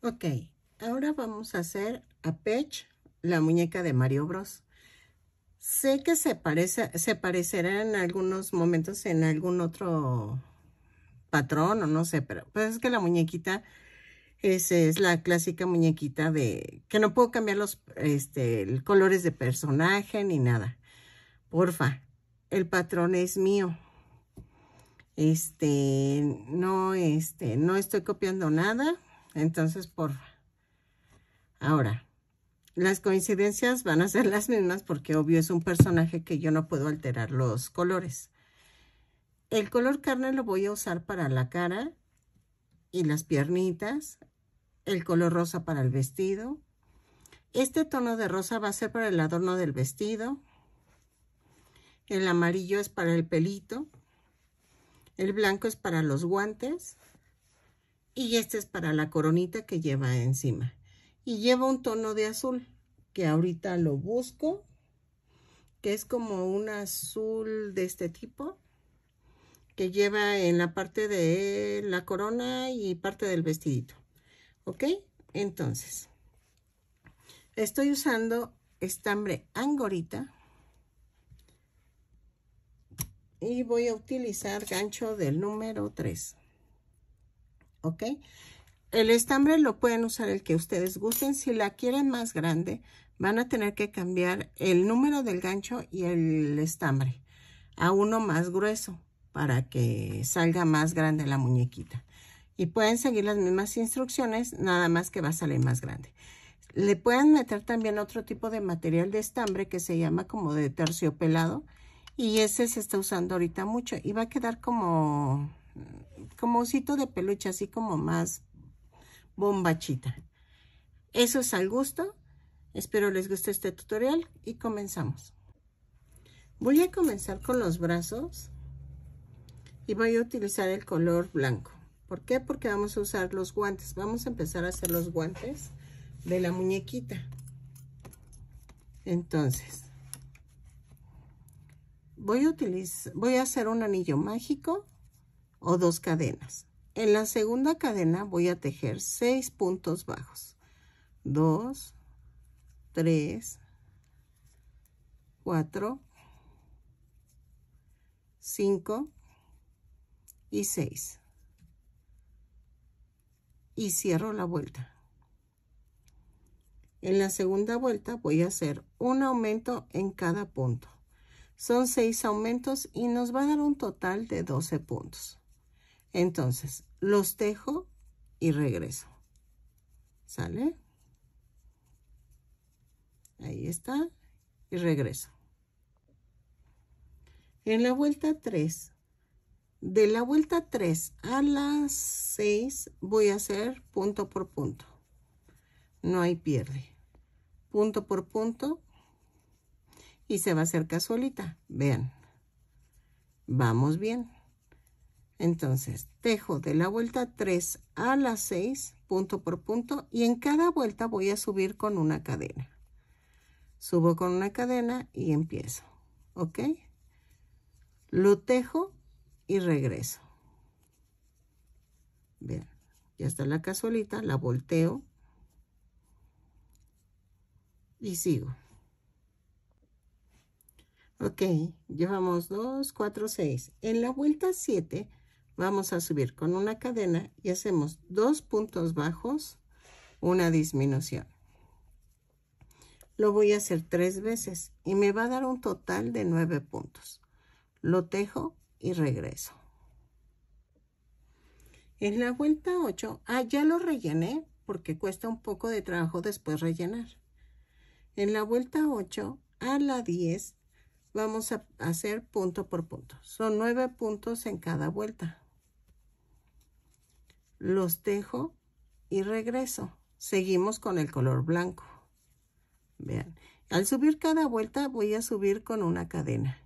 Ok, ahora vamos a hacer a Pech, la muñeca de Mario Bros. Sé que se, parece, se parecerá en algunos momentos en algún otro patrón o no sé, pero pues es que la muñequita es, es la clásica muñequita de que no puedo cambiar los este, colores de personaje ni nada. Porfa, el patrón es mío. Este, no, este, no estoy copiando nada entonces, por Ahora, las coincidencias van a ser las mismas porque obvio es un personaje que yo no puedo alterar los colores. El color carne lo voy a usar para la cara y las piernitas, el color rosa para el vestido. Este tono de rosa va a ser para el adorno del vestido. El amarillo es para el pelito. El blanco es para los guantes. Y este es para la coronita que lleva encima. Y lleva un tono de azul, que ahorita lo busco, que es como un azul de este tipo, que lleva en la parte de la corona y parte del vestidito. ¿Ok? Entonces, estoy usando estambre angorita y voy a utilizar gancho del número 3. ¿ok? El estambre lo pueden usar el que ustedes gusten. Si la quieren más grande, van a tener que cambiar el número del gancho y el estambre a uno más grueso para que salga más grande la muñequita. Y pueden seguir las mismas instrucciones, nada más que va a salir más grande. Le pueden meter también otro tipo de material de estambre que se llama como de terciopelado. Y ese se está usando ahorita mucho. Y va a quedar como como osito de peluche, así como más bombachita. Eso es al gusto. Espero les guste este tutorial y comenzamos. Voy a comenzar con los brazos y voy a utilizar el color blanco. ¿Por qué? Porque vamos a usar los guantes. Vamos a empezar a hacer los guantes de la muñequita. Entonces, voy a, utilizar, voy a hacer un anillo mágico o dos cadenas. En la segunda cadena voy a tejer seis puntos bajos. 2, 3, 4, 5 y 6. Y cierro la vuelta. En la segunda vuelta voy a hacer un aumento en cada punto. Son seis aumentos y nos va a dar un total de 12 puntos. Entonces, los tejo y regreso. ¿Sale? Ahí está. Y regreso. En la vuelta 3, de la vuelta 3 a las 6 voy a hacer punto por punto. No hay pierde. Punto por punto. Y se va a hacer casualita. Vean. Vamos bien. Entonces, tejo de la vuelta 3 a la 6, punto por punto, y en cada vuelta voy a subir con una cadena. Subo con una cadena y empiezo, ¿ok? Lo tejo y regreso. Vean, ya está la casolita, la volteo y sigo. Ok, llevamos 2, 4, 6. En la vuelta 7 vamos a subir con una cadena y hacemos dos puntos bajos, una disminución. Lo voy a hacer tres veces y me va a dar un total de nueve puntos. Lo tejo y regreso. En la vuelta 8, ah, ya lo rellené porque cuesta un poco de trabajo después rellenar. En la vuelta 8 a la 10 vamos a hacer punto por punto. Son nueve puntos en cada vuelta los dejo y regreso. Seguimos con el color blanco. Vean, al subir cada vuelta voy a subir con una cadena.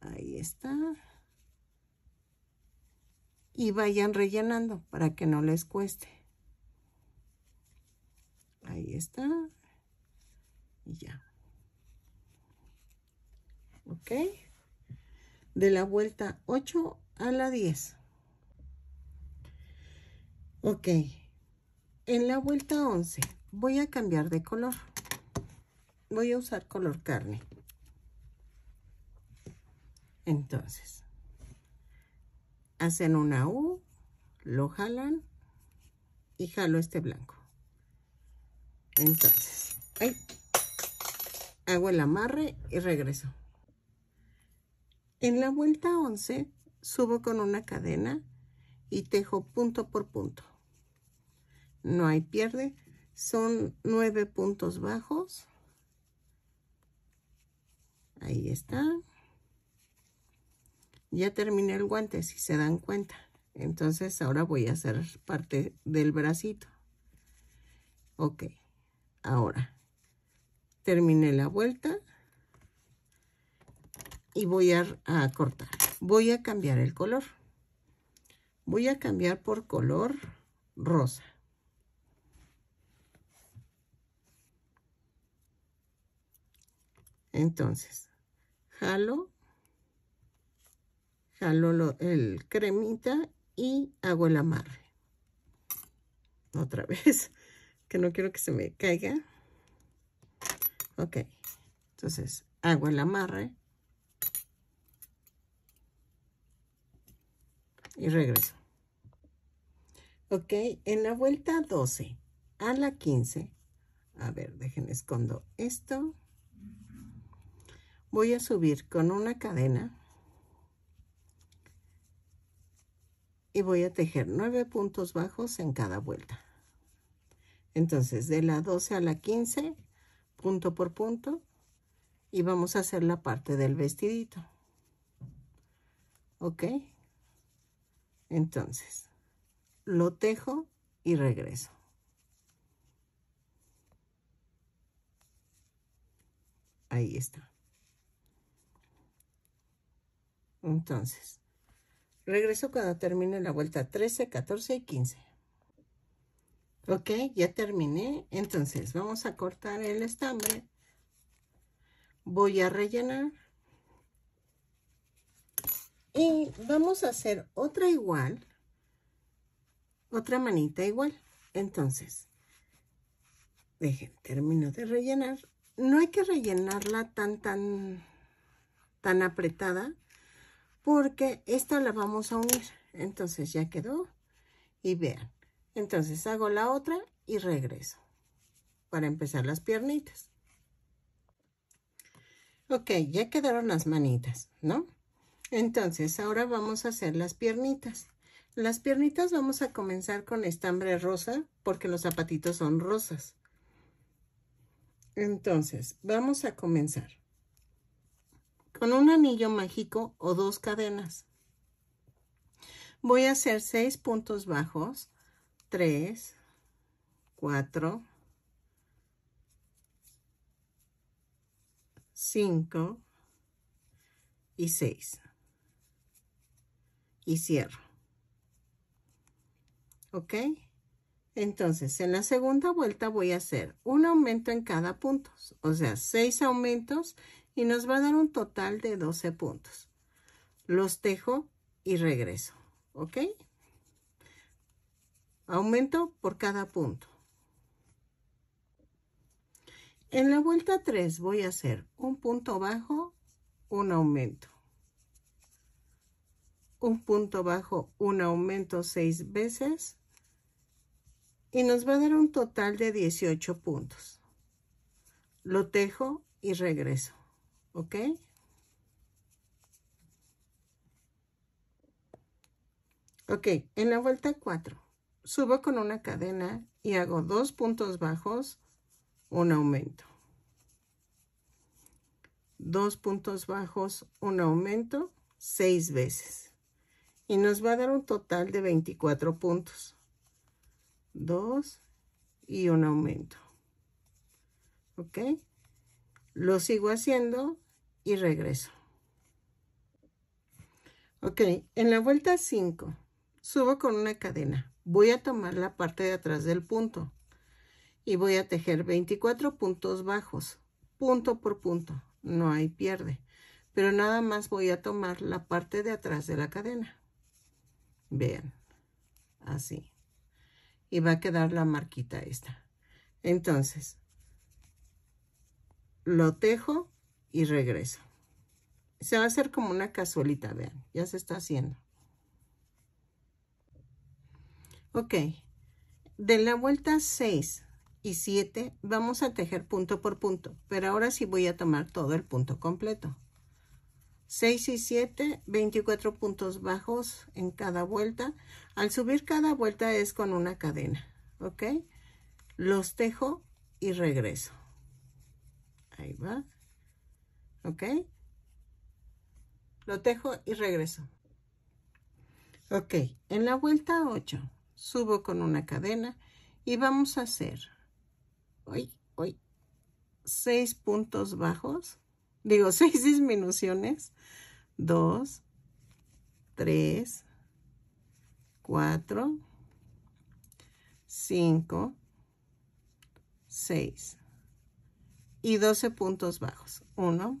Ahí está. Y vayan rellenando para que no les cueste. Ahí está. Y ya. ¿Ok? De la vuelta 8 a la 10. Ok, en la vuelta 11 voy a cambiar de color. Voy a usar color carne. Entonces, hacen una U, lo jalan y jalo este blanco. Entonces, hago el amarre y regreso. En la vuelta 11 subo con una cadena y tejo punto por punto no hay pierde. Son nueve puntos bajos. Ahí está. Ya terminé el guante, si se dan cuenta. Entonces ahora voy a hacer parte del bracito. Ok, ahora terminé la vuelta y voy a, a, cortar. Voy a cambiar el color. Voy a cambiar por color rosa. Entonces, jalo, jalo el cremita y hago el amarre. Otra vez, que no quiero que se me caiga. Ok, entonces hago el amarre. Y regreso. Ok, en la vuelta 12 a la 15. A ver, déjenme escondo esto voy a subir con una cadena y voy a tejer nueve puntos bajos en cada vuelta. Entonces, de la 12 a la 15, punto por punto, y vamos a hacer la parte del vestidito. ¿Ok? Entonces, lo tejo y regreso. Ahí está. Entonces, regreso cuando termine la vuelta 13, 14 y 15. Ok, ya terminé. Entonces, vamos a cortar el estambre. Voy a rellenar. Y vamos a hacer otra igual. Otra manita igual. Entonces, dejen, termino de rellenar. No hay que rellenarla tan, tan, tan apretada porque esta la vamos a unir. Entonces ya quedó y vean. Entonces hago la otra y regreso para empezar las piernitas. Ok, ya quedaron las manitas, ¿no? Entonces ahora vamos a hacer las piernitas. Las piernitas vamos a comenzar con estambre rosa porque los zapatitos son rosas. Entonces, vamos a comenzar con un anillo mágico o dos cadenas. Voy a hacer seis puntos bajos, 3, 4, 5 y 6. Y cierro. ¿Ok? Entonces, en la segunda vuelta voy a hacer un aumento en cada punto, o sea, seis aumentos y nos va a dar un total de 12 puntos. Los tejo y regreso, ¿ok? Aumento por cada punto. En la vuelta 3 voy a hacer un punto bajo, un aumento. Un punto bajo, un aumento seis veces. Y nos va a dar un total de 18 puntos. Lo tejo y regreso. ¿Ok? Ok, en la vuelta 4 subo con una cadena y hago dos puntos bajos, un aumento. Dos puntos bajos, un aumento, seis veces. Y nos va a dar un total de 24 puntos. Dos y un aumento. ¿Ok? Lo sigo haciendo y regreso. Ok, en la vuelta 5 subo con una cadena. Voy a tomar la parte de atrás del punto y voy a tejer 24 puntos bajos, punto por punto. No hay pierde, pero nada más voy a tomar la parte de atrás de la cadena. Vean, así. Y va a quedar la marquita esta. Entonces, lo tejo y regreso. Se va a hacer como una cazuelita, vean, ya se está haciendo. Ok, de la vuelta 6 y 7 vamos a tejer punto por punto, pero ahora sí voy a tomar todo el punto completo. 6 y 7, 24 puntos bajos en cada vuelta. Al subir cada vuelta es con una cadena, ¿ok? Los tejo y regreso. Ahí va ok lo tejo y regreso ok en la vuelta 8 subo con una cadena y vamos a hacer hoy hoy 6 puntos bajos digo 6 disminuciones 2 3 4 5 6 y 12 puntos bajos 1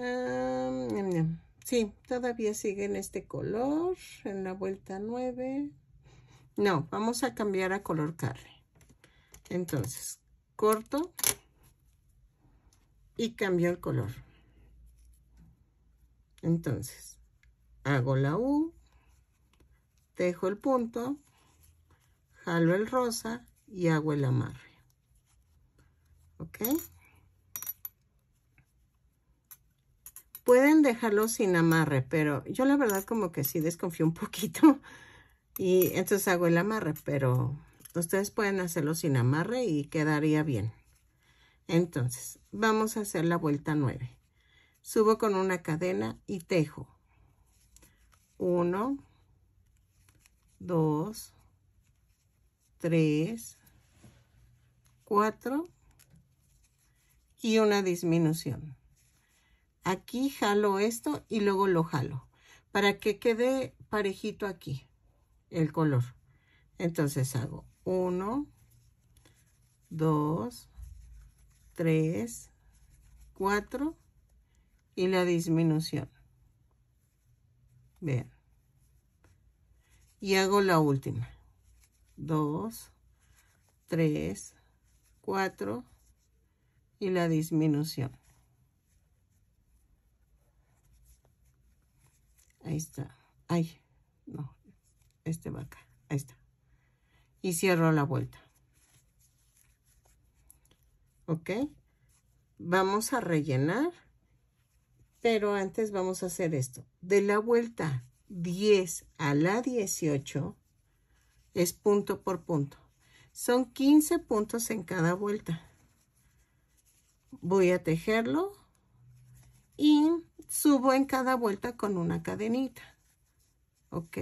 Ah, sí, todavía sigue en este color, en la vuelta 9. No, vamos a cambiar a color carne. Entonces, corto y cambio el color. Entonces, hago la U, dejo el punto, jalo el rosa y hago el amarre. ¿Ok? Pueden dejarlo sin amarre, pero yo la verdad como que sí desconfío un poquito. Y entonces hago el amarre, pero ustedes pueden hacerlo sin amarre y quedaría bien. Entonces, vamos a hacer la vuelta 9. Subo con una cadena y tejo. 1, 2, 3, 4 y una disminución. Aquí jalo esto y luego lo jalo para que quede parejito aquí el color. Entonces hago 1, 2, 3, 4 y la disminución. Vean. Y hago la última. 2, 3, 4 y la disminución. Ahí está. Ay, no. Este va acá. Ahí está. Y cierro la vuelta. ¿Ok? Vamos a rellenar. Pero antes vamos a hacer esto. De la vuelta 10 a la 18 es punto por punto. Son 15 puntos en cada vuelta. Voy a tejerlo y subo en cada vuelta con una cadenita ok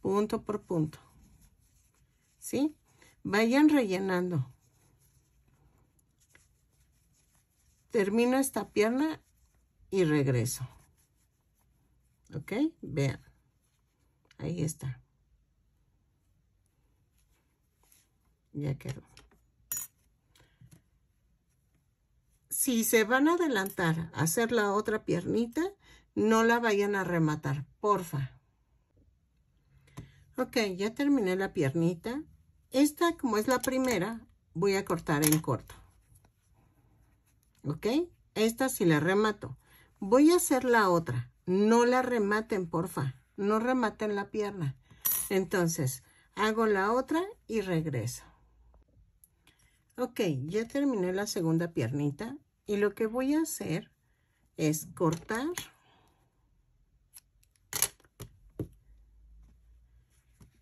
punto por punto ¿sí? vayan rellenando termino esta pierna y regreso ok vean ahí está ya quedó si se van a adelantar a hacer la otra piernita, no la vayan a rematar, porfa. Ok, ya terminé la piernita. Esta, como es la primera, voy a cortar en corto. ¿Ok? Esta sí la remato. Voy a hacer la otra. No la rematen, porfa. No rematen la pierna. Entonces, hago la otra y regreso. Ok, ya terminé la segunda piernita. Y lo que voy a hacer es cortar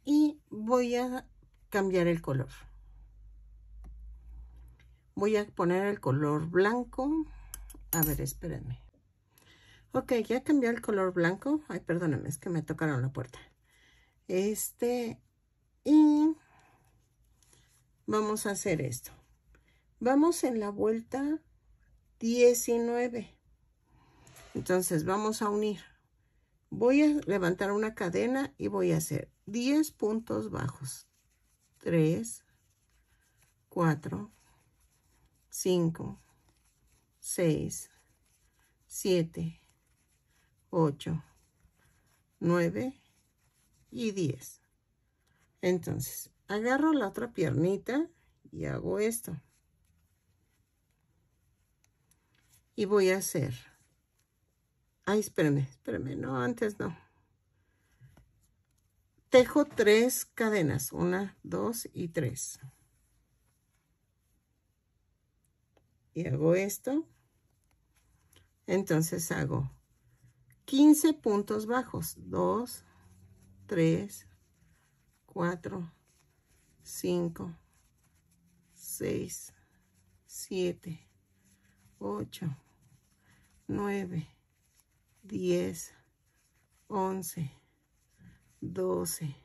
y voy a cambiar el color. Voy a poner el color blanco. A ver, espérenme. Ok, ya cambié el color blanco. Ay, perdónenme, es que me tocaron la puerta. Este, y vamos a hacer esto. Vamos en la vuelta 19. Entonces vamos a unir. Voy a levantar una cadena y voy a hacer 10 puntos bajos. 3, 4, 5, 6, 7, 8, 9 y 10. Entonces, agarro la otra piernita y hago esto. y voy a hacer ay espérame espérame no antes no tejo tres cadenas una dos y tres y hago esto entonces hago 15 puntos bajos 2 3 4 5 6 7 8 9, 10, 11, 12,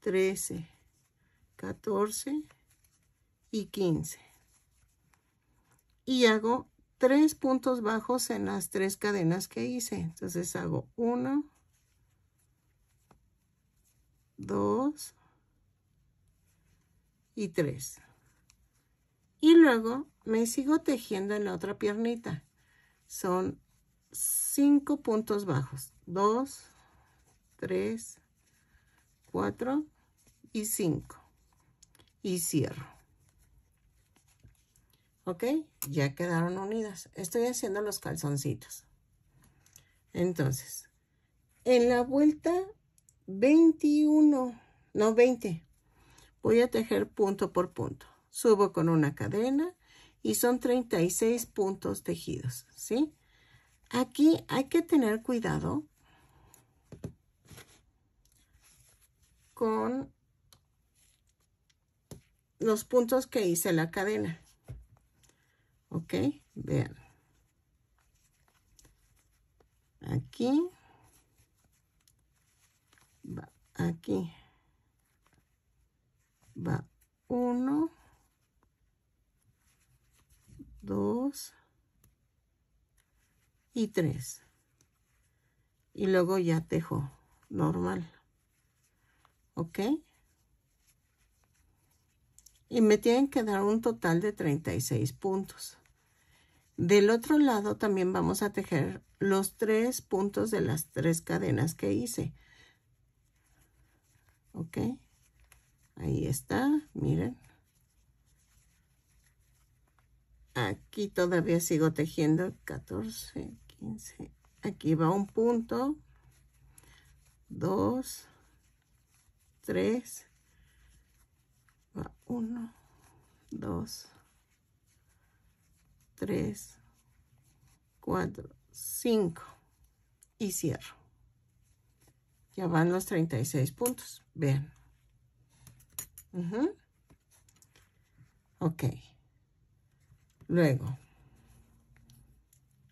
13, 14 y 15. Y hago tres puntos bajos en las tres cadenas que hice. Entonces hago 1, 2 y 3. Y luego me sigo tejiendo en la otra piernita son 5 puntos bajos 2 3 4 y 5 y cierro ok ya quedaron unidas estoy haciendo los calzoncitos entonces en la vuelta 21 no 20 voy a tejer punto por punto subo con una cadena y son 36 puntos tejidos, ¿sí? Aquí hay que tener cuidado con los puntos que hice la cadena. ¿Ok? Vean. Aquí. aquí. Va uno. 2 y 3 y luego ya tejo normal ok y me tienen que dar un total de 36 puntos del otro lado también vamos a tejer los tres puntos de las tres cadenas que hice ok ahí está miren aquí todavía sigo tejiendo 14 15 aquí va un punto 2 3 1 2 3 4 5 y cierro ya van los 36 puntos vean ok Luego,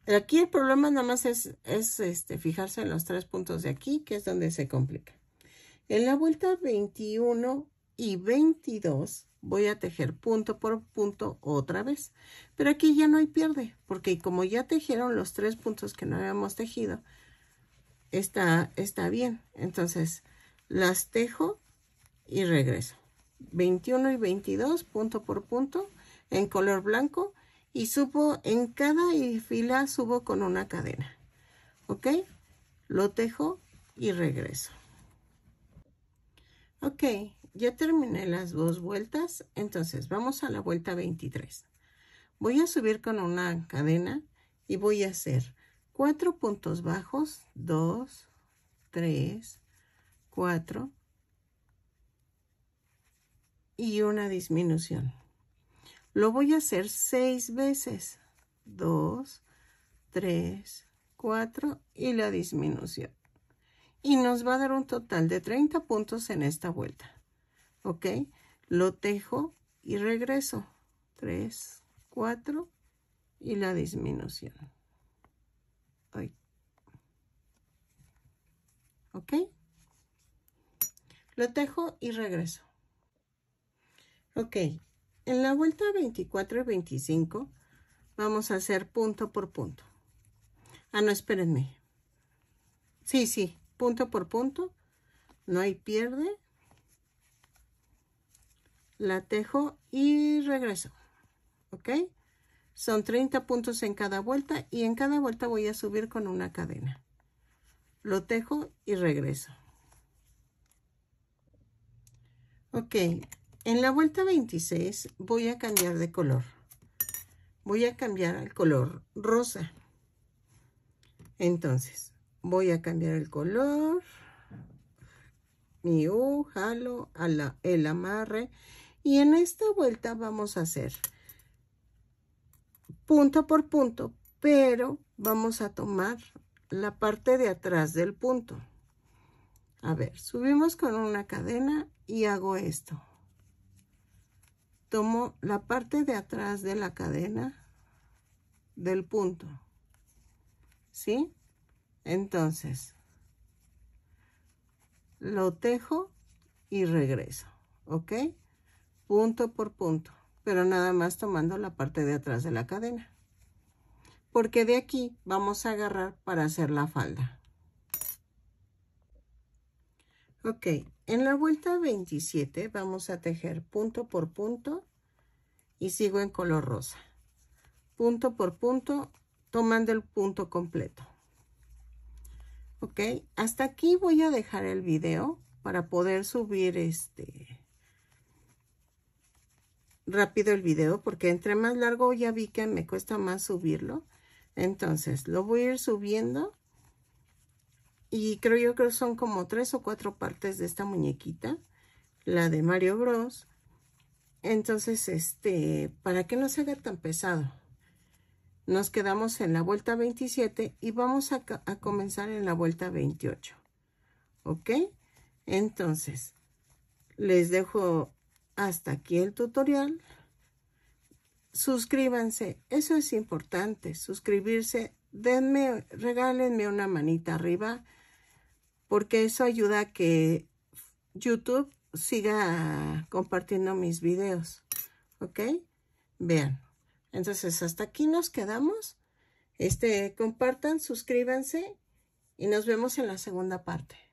aquí el problema nada más es, este, fijarse en los tres puntos de aquí, que es donde se complica. En la vuelta 21 y 22 voy a tejer punto por punto otra vez. Pero aquí ya no hay pierde, porque como ya tejieron los tres puntos que no habíamos tejido, está, está bien. Entonces, las tejo y regreso. 21 y 22, punto por punto, en color blanco, y subo en cada fila subo con una cadena ok lo tejo y regreso ok ya terminé las dos vueltas entonces vamos a la vuelta 23 voy a subir con una cadena y voy a hacer cuatro puntos bajos dos tres cuatro y una disminución lo voy a hacer seis veces. Dos, tres, cuatro y la disminución. Y nos va a dar un total de 30 puntos en esta vuelta. ¿Ok? Lo tejo y regreso. Tres, cuatro y la disminución. ¿Ok? Lo tejo y regreso. Ok, en la vuelta 24 y 25 vamos a hacer punto por punto. Ah, no, espérenme. Sí, sí, punto por punto. No hay pierde. La tejo y regreso. ¿Ok? Son 30 puntos en cada vuelta y en cada vuelta voy a subir con una cadena. Lo tejo y regreso. Ok, en la vuelta 26 voy a cambiar de color. Voy a cambiar al color rosa. Entonces, voy a cambiar el color. Mi U, jalo, el amarre. Y en esta vuelta vamos a hacer punto por punto, pero vamos a tomar la parte de atrás del punto. A ver, subimos con una cadena y hago esto tomo la parte de atrás de la cadena del punto. ¿Sí? Entonces, lo tejo y regreso. ¿Ok? Punto por punto. Pero nada más tomando la parte de atrás de la cadena. Porque de aquí vamos a agarrar para hacer la falda. Ok, en la vuelta 27 vamos a tejer punto por punto y sigo en color rosa. Punto por punto, tomando el punto completo. Ok, hasta aquí voy a dejar el video para poder subir este rápido el video porque entre más largo ya vi que me cuesta más subirlo. Entonces lo voy a ir subiendo y creo yo que son como tres o cuatro partes de esta muñequita, la de Mario Bros. Entonces, este, para que no se haga tan pesado, nos quedamos en la vuelta 27 y vamos a, a comenzar en la vuelta 28. ¿Ok? Entonces, les dejo hasta aquí el tutorial. Suscríbanse, eso es importante, suscribirse denme, regálenme una manita arriba porque eso ayuda a que YouTube siga compartiendo mis videos. ¿Ok? Vean. Entonces, hasta aquí nos quedamos. Este, compartan, suscríbanse y nos vemos en la segunda parte.